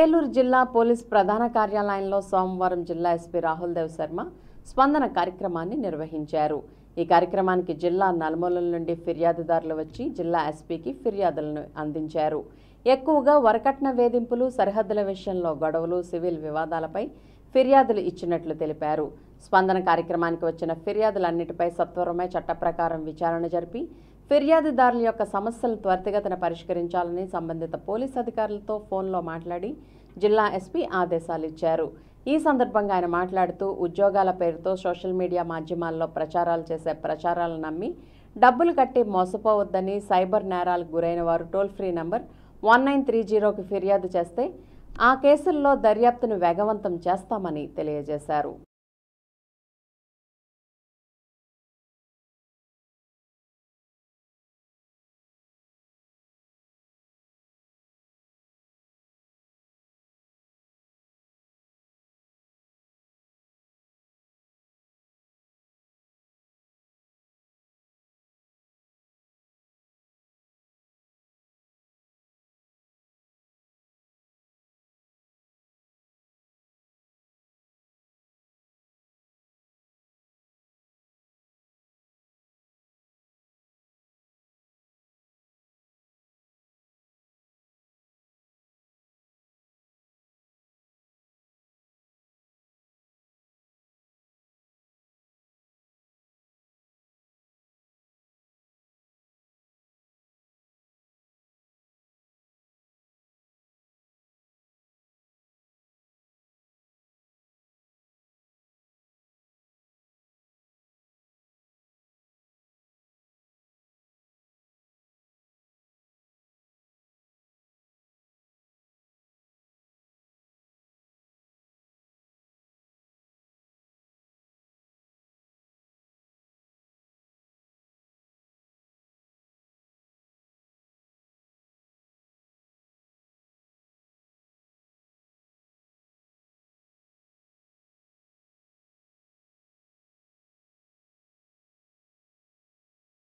ఏలూరు జిల్లా పోలీస్ ప్రధాన కార్యాలయంలో సోమవారం జిల్లా ఎస్పీ రాహుల్ దేవ్ శర్మ స్పందన కార్యక్రమాన్ని నిర్వహించారు ఈ కార్యక్రమానికి జిల్లా నలుమూలల నుండి ఫిర్యాదుదారులు వచ్చి జిల్లా ఎస్పీకి ఫిర్యాదులను అందించారు ఎక్కువగా వరకట్న వేధింపులు సరిహద్దుల విషయంలో గొడవలు సివిల్ వివాదాలపై ఫిర్యాదులు ఇచ్చినట్లు తెలిపారు స్పందన కార్యక్రమానికి వచ్చిన ఫిర్యాదులన్నిటిపై సత్వరమే చట్ట విచారణ జరిపి ఫిర్యాదుదారుల యొక్క సమస్యలను త్వరితగతిన పరిష్కరించాలని సంబంధిత పోలీస్ అధికారులతో ఫోన్లో మాట్లాడి జిల్లా ఎస్పీ ఆదేశాలు ఇచ్చారు ఈ సందర్భంగా ఆయన మాట్లాడుతూ ఉద్యోగాల పేరుతో సోషల్ మీడియా మాధ్యమాల్లో ప్రచారాలు చేసే ప్రచారాలు నమ్మి డబ్బులు కట్టి మోసపోవద్దని సైబర్ నేరాలకు గురైన వారు toll free number one nine three జీరోకి ఫిర్యాదు చేస్తే ఆ కేసుల్లో దర్యాప్తును వేగవంతం చేస్తామని తెలియజేశారు